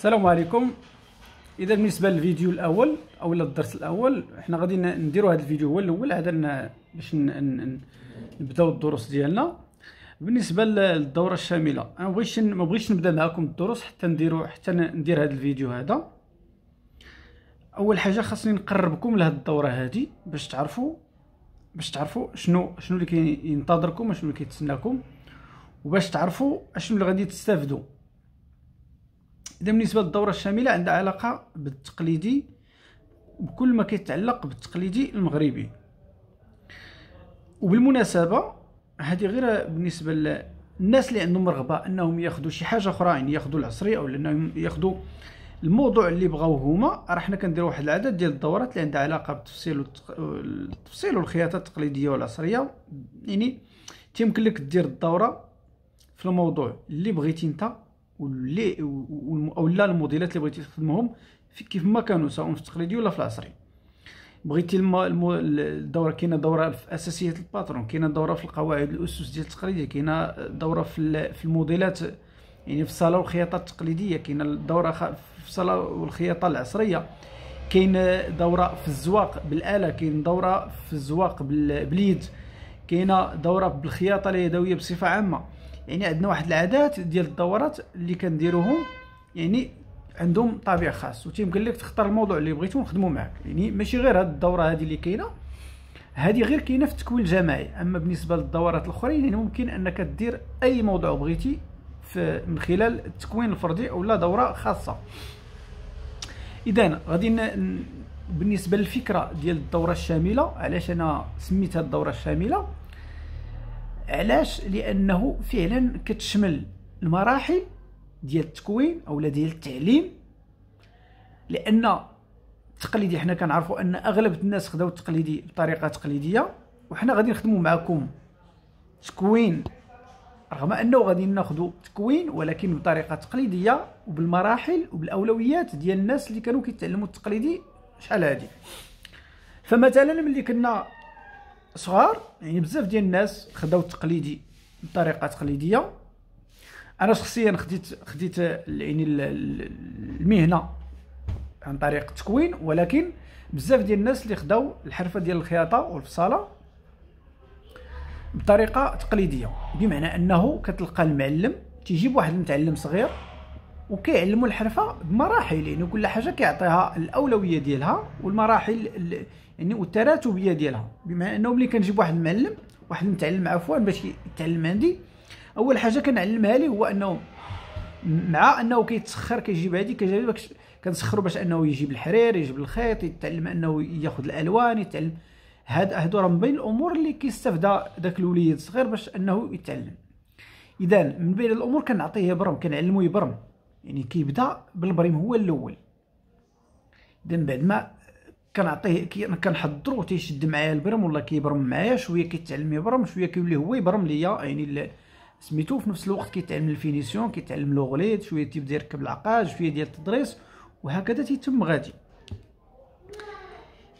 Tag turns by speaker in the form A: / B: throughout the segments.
A: السلام عليكم اذا بالنسبه للفيديو الاول او الدرس الاول حنا غادي نديروا هذا الفيديو هو الاول هذا باش نبداو الدروس ديالنا بالنسبه للدوره الشامله انا بغيتش ما بغيتش نبدا معكم الدروس حتى نديروا حتى ندير هذا الفيديو هذا اول حاجه خاصني نقربكم لهاد الدوره هذه باش تعرفوا باش تعرفوا شنو شنو اللي كينتظركم وشنو اللي كيتسناكم وباش تعرفوا اشنو اللي غادي تستافدوا اذا بالنسبه للدوره الشامله عندها علاقه بالتقليدي بكل ما كيتعلق بالتقليدي المغربي وبالمناسبه هذه غير بالنسبه للناس اللي عندهم رغبه انهم ياخذوا شي حاجه اخرى يعني ياخذوا العصري او انهم ياخذوا الموضوع اللي بغاو هما راه حنا كنديروا واحد العدد ديال الدورات اللي عندها علاقه بالتفصيل والتفصيل والخياطه التقليديه والعصريه يعني تيمكن لك دير الدوره في الموضوع اللي بغيتي انت واللي او لا الموديلات اللي بغيتي تخدمهم كيف ما كانوا سواء في التقليدي ولا في العصري بغيتي الدوره كاينه دوره في اساسيات الباترون كاينه دوره في القواعد الاسس ديال التقليديه كاينه دوره في في الموديلات يعني في الصاله والخياطه التقليديه كاينه الدوره في الصاله والخياطه العصريه كاين دوره في الزواق بالاله كاين دوره في الزواق بال... باليد كاينه دوره بالخياطه اليدويه بصفه عامه يعني عندنا واحد العادات ديال الدورات اللي كنديروهم يعني عندهم طابع خاص وتيمكن لك تختار الموضوع اللي بغيتو نخدمو معاك يعني ماشي غير هاد الدوره هذه اللي كاينه هذه غير كاينه في التكوين الجماعي اما بالنسبه للدورات الاخرين يعني ممكن انك دير اي موضوع بغيتي في من خلال التكوين الفردي اولا دوره خاصه اذا غادي بالنسبه للفكره ديال الدوره الشامله علاش انا سميتها الدوره الشامله علاش لانه فعلا كتشمل المراحل ديال التكوين او ديال التعليم لان التقليدي حنا كنعرفوا ان اغلب الناس خداو التقليدي بطريقه تقليديه وحنا غادي نخدموا معكم تكوين رغم انه غادي ناخذوا تكوين ولكن بطريقه تقليديه وبالمراحل وبالاولويات ديال الناس اللي كانوا كيتعلموا التقليدي شحال هادي فمثلا ملي كنا صغار يعني بزاف ديال الناس خداو التقليدي بطريقه تقليديه انا شخصيا خديت خديت يعني المهنه عن طريق التكوين ولكن بزاف ديال الناس اللي خداو الحرفه ديال الخياطه والفصاله بطريقه تقليديه بمعنى انه كتلقى المعلم تيجيب واحد المتعلم صغير وكيعلموا الحرفه بمراحل يعني كل حاجه كيعطيها الاولويه ديالها والمراحل يعني والتراتبيه ديالها بما انه ملي كنجيب واحد المعلم واحد المتعلم عفوا باش يتعلم عندي اول حاجه كنعلمها ليه هو انه مع انه كيتسخر كيجيب هادي كجيب كنسخرو باش انه يجيب الحرير يجيب الخيط يتعلم انه ياخذ الالوان يتعلم هاد هادو راه من بين الامور اللي كيستافدا داك الوليد الصغير باش انه يتعلم اذا من بين الامور كنعطيه يبرم كنعلمو يبرم يعني كيبدا بالبريم هو الاول اذا بعد ما كنعطيه كنحضرو تيشد معايا البرم ولا كيبرم معايا شويه كيتعلم يبرم شويه كيولي هو يبرم ليا يعني سميتو في نفس الوقت كيتعلم الفينيسيون كيتعلم لوغليت شويه تيبدا يركب العقاج شويه ديال التدريس وهكذا تيتم غادي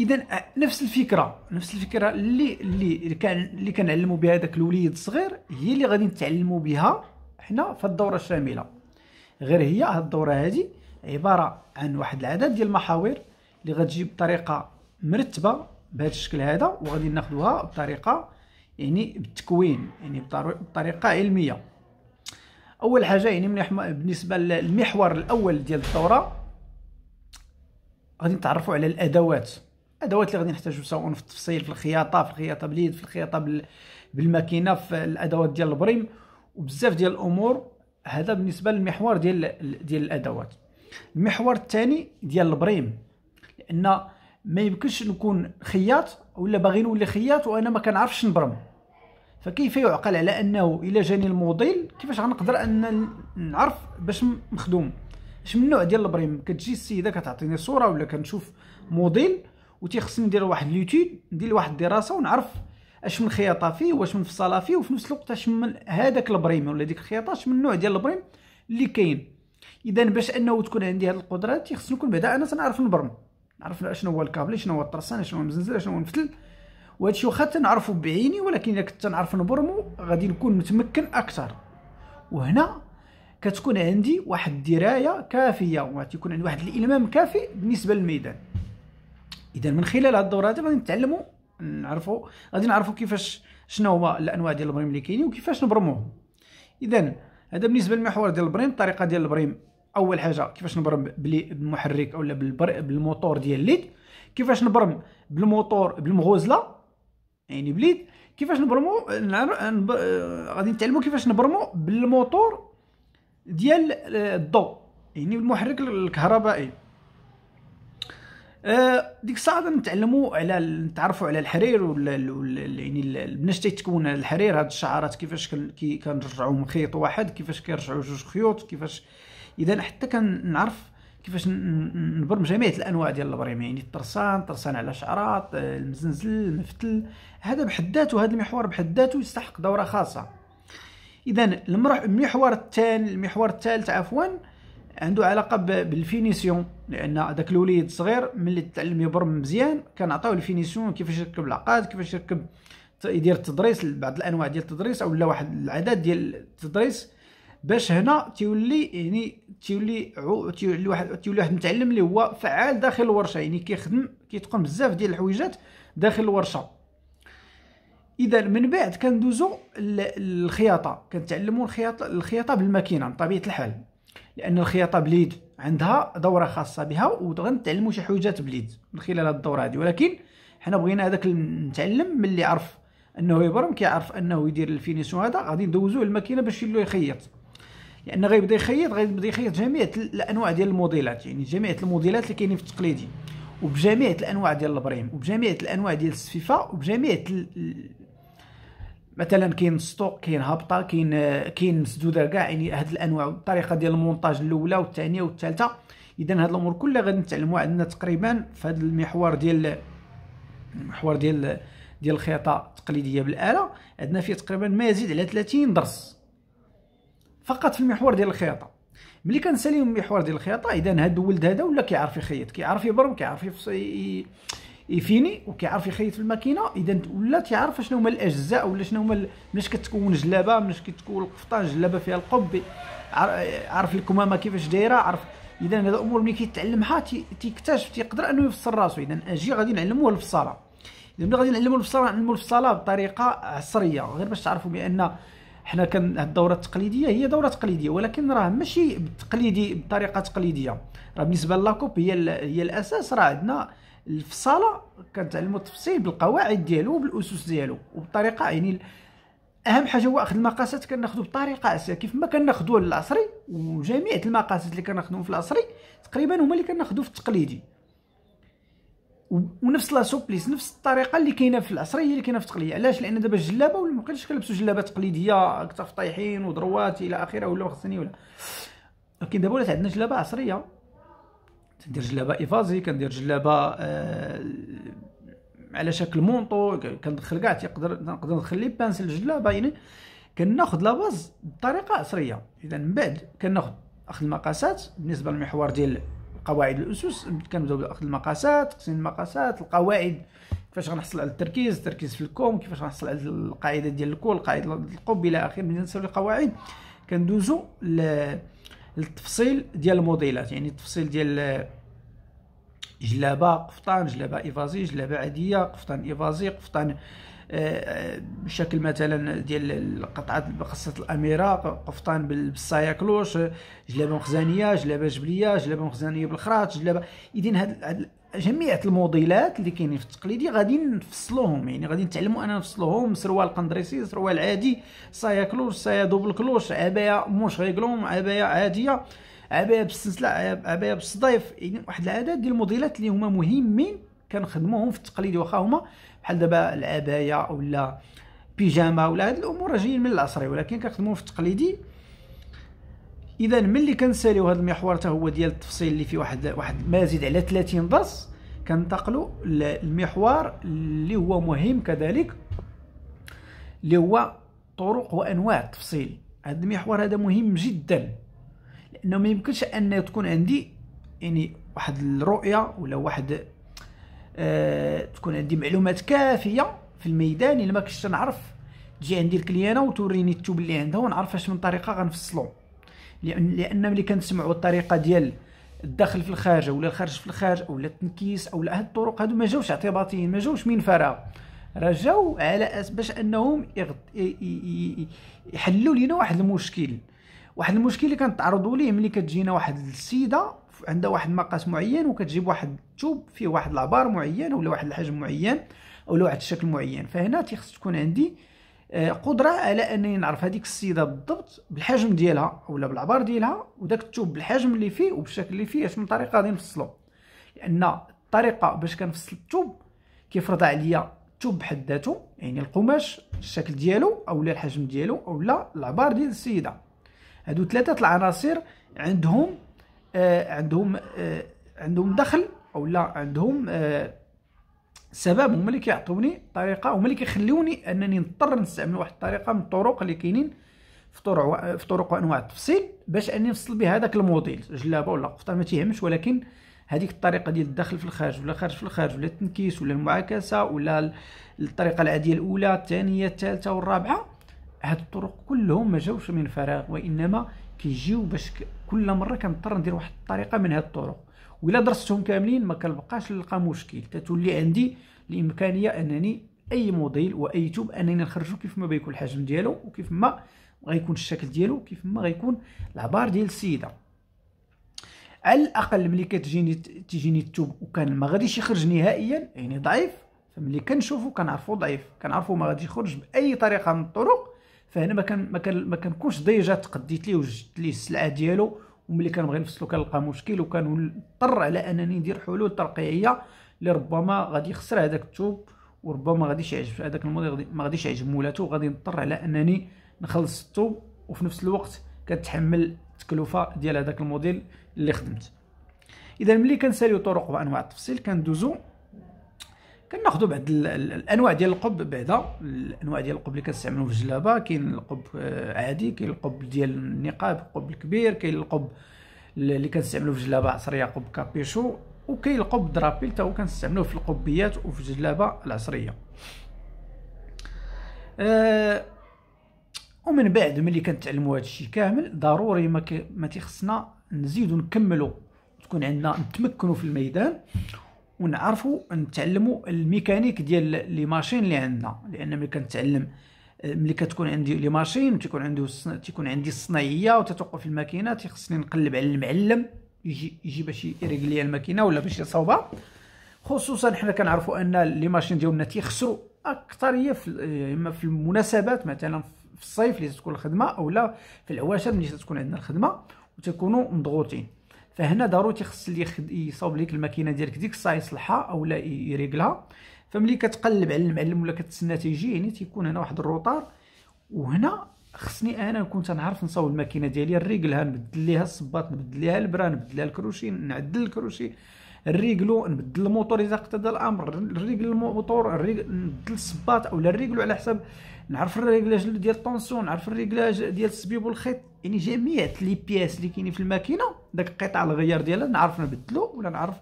A: اذا آه، نفس الفكره نفس الفكره اللي اللي كان اللي كنعلموا بها داك الوليد الصغير هي اللي غادي نتعلموا بها حنا في الدوره الشامله غير هي هاد الدوره هادي عباره عن واحد العدد ديال المحاور اللي غتجي بطريقه مرتبه بهذا الشكل هذا وغادي ناخذوها بطريقه يعني بالتكوين يعني بطريقه علميه اول حاجه يعني بالنسبه للمحور الاول ديال الدوره غادي نتعرفوا على الادوات الادوات اللي غادي نحتاجو سواء في التفصيل في الخياطه في الخياطه باليد في الخياطه بالماكينه في الادوات ديال البريم وبزاف ديال الامور هذا بالنسبه للمحور ديال ديال الادوات المحور الثاني ديال البريم لان ما يمكنش نكون خياط ولا باغي نولي خياط وانا ما كنعرفش نبرم فكيف يعقل على انه الا جاني الموديل كيفاش غنقدر ان نعرف باش مخدوم اش من نوع ديال البريم كتجي السيده كتعطيني صوره ولا كنشوف موديل وتيخصني ندير واحد اليوتيوب ندير واحد الدراسه ونعرف اش من خياطه فيه واش من فصاله فيه وفي نفس الوقت اش من هذاك البريم ولا ديك الخياطه اش من نوع ديال البريم اللي كاين اذا باش انه تكون عندي هذه القدرات خصني نكون بعدا انا تنعرف نبرم نعرف شنو هو الكابل شنو هو الطرسان شنو هو المزنزل شنو هو المفتل وهذا الشيء واخا تنعرفو بعيني ولكن الا كنت تنعرف نبرمو غادي نكون متمكن اكثر وهنا كتكون عندي واحد الدرايه كافيه وتكون عندي واحد الالمام كافي بالنسبه للميدان اذا من خلال هاد الدورات غادي نتعلموا نعرفوا غادي نعرفوا كيفاش شنو هو الانواع ديال البريم اللي كاينين وكيفاش نبرموهم اذا هذا بالنسبه للمحور ديال البريم الطريقه ديال البريم اول حاجه كيفاش نبرم بالمحرك اولا بالموتور ديال ليد كيفاش نبرم بالموتور بالمغوزله يعني بليد كيفاش نبرمو غادي نتعلمو كيفاش نبرمو بالموتور ديال آه، الضوء يعني المحرك الكهربائي آه، ديك الساعه نتعلموا على نتعرفوا على الحرير ولا يعني باش تيتكون الحرير هاد الشعارات كيفاش كنرجعوا من خيط واحد كيفاش كيرجعوا جوج خيوط كيفاش اذا حتى كنعرف كيفاش نبرم جميع الانواع ديال البريم يعني الترسان ترسان على شعرات آه، المزنزل المفتل هذا بحد ذاته هذا المحور بحد ذاته يستحق دوره خاصه اذا المحور الثاني المحور الثالث عفوا عنده علاقه بالفينيسيون لان هذاك الوليد صغير ملي تعلم يبرم مزيان عطاو الفينيسيون كيفاش يركب العقاد كيفاش يركب يدير التدريس بعض الانواع ديال التدريس او واحد العدد ديال التدريس باش هنا تيولي يعني تيولي تيولي واحد تيولي واحد متعلم اللي هو فعال داخل الورشه يعني كيخدم كيتقن بزاف ديال الحويجات داخل الورشه اذا من بعد كندوزو للخياطه كنتعلموا الخياطه الخياطه بالماكينه بطبيعه الحال لان الخياطه بليد عندها دوره خاصه بها وغنتعلموا شي حوجات بليد من خلال هاد الدوره هذه ولكن حنا بغينا هذاك المتعلم ملي عرف انه يبرم كيعرف انه يدير الفينيسيون هذا غادي ندوزوه الماكينه باش يلو يخيط لان غيبدا يخيط غيبدا يخيط جميع الانواع ديال الموديلات يعني جميع الموديلات اللي كاينين في التقليدي وبجميع الانواع ديال البريم وبجميع الانواع ديال السفيفه وبجميع مثلا كاين سطوق كاين هابطه كاين كاين مسدوده كاع يعني هاد الانواع الطريقه ديال المونتاج الاولى والثانيه والثالثه اذا هاد الامور كلها غادي نتعلموا عندنا تقريبا في هاد المحور ديال المحور ديال ديال الخياطه التقليديه بالاله عندنا فيه تقريبا ما يزيد على 30 درس فقط في المحور ديال الخياطه ملي كنساليهم المحور ديال الخياطه اذا هاد الولد هذا ولا كيعرف يخيط كيعرف يبرم كيعرف يفيني وكيعرف يخيط في الماكينه اذا ولا تيعرف شنو هما الاجزاء ولا شنو هما مليش كتكون جلابه مليش كتكون القفطان جلابه فيها القب عرف الكمامه كيفاش دايره عرف اذا هذا امور ملي كيتعلمها تيكتشف تيقدر انه يفسر راسو اذا اجي غادي نعلموه الفصاله اذا ملي غادي نعلمو الفصاله نعلمو الفصاله بطريقه عصريه غير باش تعرفوا بان حنا كان الدوره التقليديه هي دوره تقليديه ولكن راه ماشي بالتقليدي بطريقه تقليديه راه بالنسبه للاكوب هي هي الاساس راه عندنا الفصاله كتعلموا التفصيل بالقواعد ديالو وبالاسس ديالو وبطريقه يعني اهم حاجه هو اخذ المقاسات كناخذو بطريقه اساسيه كيف ما كناخذو العصري وجميع المقاسات اللي كناخذوهم في العصري تقريبا هما اللي كناخذو في التقليدي ونفس لا سوبليس نفس الطريقه اللي كاينه في العصري هي اللي كاينه في التقليدي علاش لان دابا الجلابه ولا مابقيتش كنلبسو جلابه تقليديه في طايحين ودروات الى اخره ولا وخصني ولا ولكن دابا ولات عندنا جلابه عصريه تندير جلابه ايفازي كندير جلابه آه على شكل مونطو كندخل كاع تيقدر نقدر ندخل لي بانس الجلابه يعني كناخذ لاباز بطريقه عصريه اذا من بعد كناخذ اخذ المقاسات بالنسبه للمحور ديال قواعد الاسس كنبداو باخذ المقاسات تقسيم المقاسات القواعد كيفاش غنحصل على التركيز التركيز في الكوم كيفاش غنحصل على القاعده ديال الكول القاعده القب الى اخره ملي نسوي القواعد كندوزو ل للتفصيل ديال الموديلات يعني التفصيل ديال جلابه قفطان جلابه ايفازي جلابه عاديه قفطان ايفازي قفطان آه، بشكل مثلا ديال قطعه بقصه الاميره قفطان بالسايكلوش جلابه مخزنيه جلابه جبليه جلابه مخزنيه بالخراط جلابه اذا هاد جميع الموديلات اللي كاينين في التقليدي غادي نفصلوهم يعني غادي نتعلموا انا نفصلوهم سروال قندريسي سروال عادي سايا كلوش سايا دوبل كلوش عبايه موش غيكلوم عبايه عاديه عبايه بالسلسله عبايه بالصدايف يعني واحد العدد ديال الموديلات اللي هما مهمين كنخدموهم في التقليدي واخا هما بحال دابا العبايه ولا بيجامه ولا هاد الامور جايين من العصري ولكن كنخدموهم في التقليدي اذا ملي كنساليو هذا المحور حتى هو ديال التفصيل اللي فيه واحد واحد ما يزيد على 30 درس كنتقلوا للمحور اللي هو مهم كذلك اللي هو طرق وانواع التفصيل هذا المحور هذا مهم جدا لانه ما يمكنش ان تكون عندي يعني واحد الرؤيه ولا واحد آه تكون عندي معلومات كافيه في الميدان الا ما كنتش نعرف تجي عندي الكليانه وتوريني التوب اللي عندها ونعرف اش من طريقه غنفصلو لان لان ملي كنسمعوا الطريقه ديال الدخل في الخارج ولا الخرج في الخارج ولا التنكيس او هاد الطرق هادو ما جاوش اعتباطيين ما جاوش من فراغ راه جاو على اساس باش انهم يغط... يحلوا لينا واحد المشكل واحد المشكل اللي كنتعرضوا ليه ملي كتجينا واحد السيده عندها واحد المقاس معين وكتجيب واحد الثوب فيه واحد العبار معين ولا واحد الحجم معين ولا واحد الشكل معين فهنا تيخص تكون عندي آه، قدره على انني نعرف هذيك السيده بالضبط بالحجم ديالها ولا بالعبار ديالها وداك الثوب بالحجم اللي فيه وبالشكل اللي فيه شنو الطريقه غادي نفصلو لان الطريقه باش كنفصل الثوب كيفرض عليا الثوب بحد ذاته يعني القماش الشكل ديالو اولا الحجم ديالو اولا العبار ديال السيده هادو ثلاثه العناصر عندهم آه عندهم آه عندهم دخل اولا عندهم آه سبب هما اللي كيعطوني طريقه هما اللي كيخليوني انني نضطر نستعمل واحد الطريقه من الطرق اللي كاينين في طرق في طرق وانواع التفصيل باش اني نفصل بها داك الموديل جلابه ولا قفطه ما تيهمش ولكن هذيك الطريقه ديال الداخل في الخارج ولا خارج في الخارج ولا التنكيس ولا المعاكسه ولا الطريقه العاديه الاولى الثانيه الثالثه والرابعه هاد الطرق كلهم ما جاوش من فراغ وانما كيجيو باش كل مره كنضطر ندير واحد الطريقه من هاد الطرق وإلا درستهم كاملين ما كنبقاش نلقى مشكل تتولي عندي الإمكانية أنني أي موديل وأي توب أنني نخرجو كيف ما بيكون الحجم ديالو وكيف ما غيكون الشكل ديالو كيف ما غيكون العبار ديال السيدة على الأقل ملي كتجيني تجيني التوب وكان ما غاديش يخرج نهائيا يعني ضعيف فملي كنشوفو كنعرفو ضعيف كنعرفو ما غاديش يخرج بأي طريقة من الطرق فهنا ما كان ما كان ما كنكونش ديجا تقديت ليه وجدت ليه السلعه ديالو وملي كنبغي نفصلو كنلقى مشكل وكنضطر على انني ندير حلول ترقيعيه اللي ربما غادي يخسر هذاك الثوب وربما غاديش يعجب هذاك الموديل ما غاديش يعجب مولاتو وغادي نضطر على انني نخلص الثوب وفي نفس الوقت كتحمل التكلفه ديال هذاك الموديل اللي خدمت اذا ملي كنساليو طرق وانواع التفصيل كندوزو كناخذوا بعض الانواع ديال القب بعدا الانواع ديال القب اللي كنستعملوا في الجلابه كاين القب آه، عادي كاين القب ديال النقاب القب الكبير كاين القب اللي كنستعملوا في الجلابه عصريه قب كابيشو وكاين القب درابيل حتى هو كنستعملوه في القبيات وفي الجلابه العصريه أه ومن بعد ملي كنتعلموا هادشي كامل ضروري ما, ما تيخصنا نزيدو نكملوا تكون عندنا نتمكنوا في الميدان ونعرفوا نتعلموا الميكانيك ديال لي ماشين اللي عندنا لان ملي كنتعلم ملي كتكون عندي لي ماشين تيكون عندي تيكون عندي الصناعيه وتتوقف الماكينه تيخصني نقلب على المعلم يجي يجي باش يريقل الماكينه ولا باش يصاوبها خصوصا حنا كنعرفوا ان لي ماشين ديالنا تيخسروا اكثريه في اما في المناسبات مثلا في الصيف اللي تكون الخدمه اولا في العواشر ملي تكون عندنا الخدمه وتكونوا مضغوطين فهنا ضروري خص اللي يصاوب ليك الماكينه ديالك ديك الساعه يصلحها او لا يريقلها فملي كتقلب على المعلم ولا كتسنى تيجي يعني تيكون هنا واحد الروطار وهنا خصني انا نكون تنعرف نصاوب الماكينه ديالي نريقلها نبدل ليها الصباط نبدل ليها البرا نبدل ليها الكروشي نعدل الكروشي نريقلو نبدل الموتور اذا اقتضى الامر نريقل الموتور نبدل الصباط اولا نريقلو على حسب نعرف الريقلاج ديال الطونسيون نعرف الريقلاج ديال السبيب والخيط يعني جميع لي بياس اللي كاينين في الماكينه داك قطع الغيار ديالها نعرف نبدلو ولا نعرف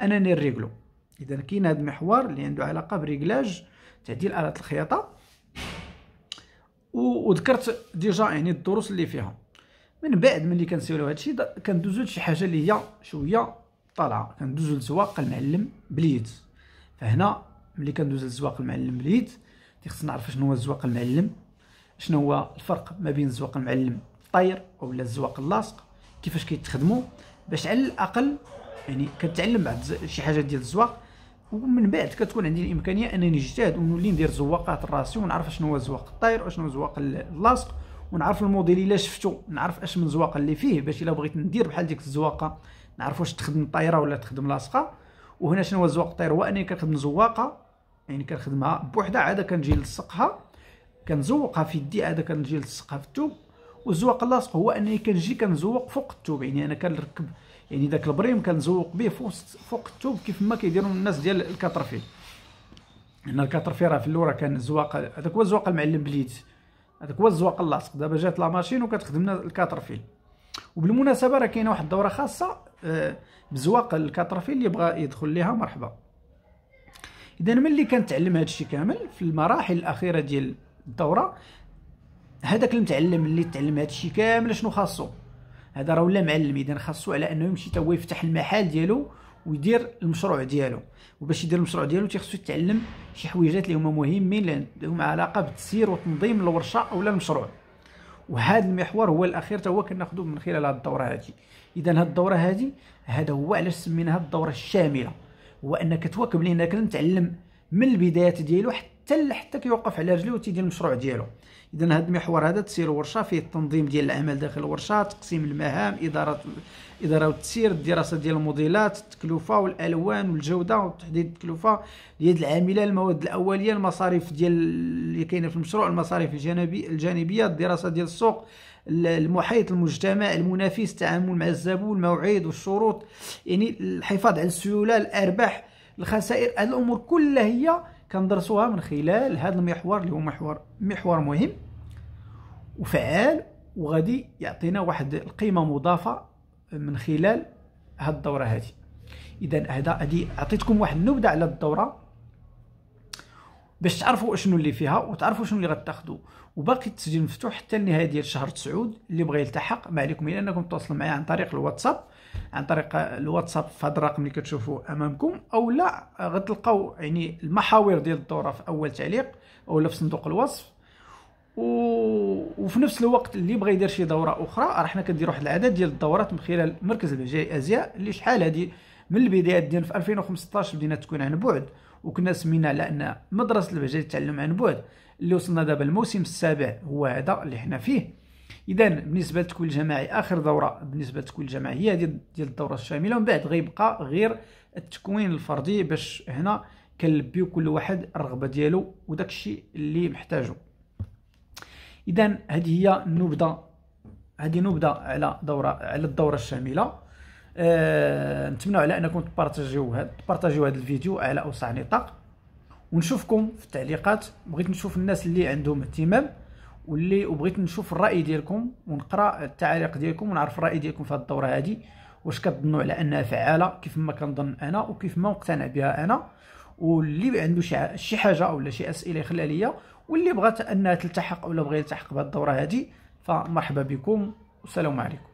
A: انا نريغلو اذا كاين هذا المحور اللي عنده علاقه بريغلاج تعديل الات الخياطه وذكرت ديجا يعني الدروس اللي فيها من بعد ملي كنسيولو هادشي كندوزو لشي حاجه اللي هي شويه طالعه كندوزو لزواق المعلم باليد فهنا ملي كندوز لزواق المعلم باليد خصنا نعرف شنو هو الزواق المعلم شنو هو الفرق ما بين الزواق المعلم الطير او الزواق اللاصق كيفاش كيتخدموا باش على الاقل يعني كتعلم بعض شي حاجات ديال الزواق ومن بعد كتكون عندي الامكانيه انني نجتهد ونولي ندير زواقات راسي ونعرف شنو هو زواق الطير وشنو هو زواق اللاصق ونعرف الموديل الا شفتو نعرف اش من زواق اللي فيه باش الا بغيت ندير بحال ديك الزواقه نعرف واش تخدم طايره ولا تخدم لاصقه وهنا شنو هو زواق الطير هو انني كنخدم زواقه يعني كنخدمها بوحدها عاده كنجي نلصقها كنزوقها في يدي عاده كنجي نلصقها في الثوب والزواق اللاصق هو انني كنجي كنزوق فوق الثوب يعني انا كنركب يعني داك البريم كنزوق به فوق الثوب كيف ما كيديروا الناس ديال الكاترفي هنا الكاترفي راه في الاول كان الزواق هذاك هو الزواق المعلم باليد هذاك هو الزواق اللاصق دابا جات لا ماشين وكتخدم لنا وبالمناسبه راه كاينه واحد الدوره خاصه آه، بزواق الكاترفي اللي بغى يدخل ليها مرحبا اذا ملي كنتعلم هذا الشيء كامل في المراحل الاخيره ديال الدوره هذاك المتعلم اللي تعلم هذا الشيء كامل شنو خاصو هذا راه ولا معلم اذا خاصو على انه يمشي تا هو يفتح المحل ديالو ويدير المشروع ديالو وباش يدير المشروع ديالو تيخصو يتعلم شي حويجات اللي هما مهمين لهم علاقه بالتسيير وتنظيم الورشه اولا المشروع وهذا المحور هو الاخير تا هو كناخذو من خلال هذه الدوره هذه اذا هذه الدوره هذه هذا هو علاش سميناها الدوره الشامله هو انك تواكب لانك نتعلم من البدايات ديالو حتى حتى حتى كيوقف على رجليه وتيدير المشروع ديالو اذا هذا المحور هذا تسير ورشه فيه التنظيم ديال الاعمال داخل الورشه تقسيم المهام اداره اداره وتسير الدراسه ديال الموديلات التكلفه والالوان والجوده وتحديد التكلفه اليد العامله المواد الاوليه المصاريف ديال اللي كاينه في المشروع المصاريف الجانبي الجانبيه الدراسه ديال السوق المحيط المجتمع المنافس التعامل مع الزبون المواعيد والشروط يعني الحفاظ على السيوله الارباح الخسائر هذه الامور كلها هي كندرسوها من خلال هذا المحور اللي هو محور محور مهم وفعال وغادي يعطينا واحد القيمه مضافه من خلال هاد الدوره هذه اذا هذا هذه عطيتكم واحد النبذه على الدوره باش تعرفوا شنو اللي فيها وتعرفوا شنو اللي غتاخذوا وباقي التسجيل مفتوح حتى النهايه ديال شهر 9 اللي بغى يلتحق ما عليكم الا انكم تتواصلوا معايا عن طريق الواتساب عن طريق الواتساب في هذا الرقم اللي كتشوفوا امامكم او لا غتلقاو يعني المحاور ديال الدوره في اول تعليق او في صندوق الوصف و... وفي نفس الوقت اللي بغى يدير شي دوره اخرى راه حنا كنديروا واحد العدد ديال الدورات من خلال مركز البهجاي ازياء اللي شحال هذه من البدايات ديالنا في 2015 بدينا تكون عن بعد وكنا سمينا على ان مدرسه البهجاي للتعلم عن بعد اللي وصلنا دابا الموسم السابع هو هذا اللي حنا فيه اذا بالنسبه للتكوين الجماعي اخر دوره بالنسبه للتكوين الجماعي هي ديال ديال الدوره الشامله ومن بعد غيبقى غير التكوين الفردي باش هنا كنلبيو كل واحد الرغبه ديالو وداك الشيء اللي محتاجه اذا هذه هي النبذه هذه نبذه على دوره على الدوره الشامله أه نتمنى على انكم تبارطاجيو هاد تبارطاجيو هذا الفيديو على اوسع نطاق ونشوفكم في التعليقات بغيت نشوف الناس اللي عندهم اهتمام واللي وبغيت نشوف الراي ديالكم ونقرا التعاليق ديالكم ونعرف الراي ديالكم في هذه الدوره هذه واش كتظنوا على انها فعاله كيف ما كنظن انا وكيف ما مقتنع بها انا واللي عنده شي حاجه ولا شي اسئله يخليها ليا واللي بغات انها تلتحق ولا بغى يلتحق بهذه الدوره هذه فمرحبا بكم والسلام عليكم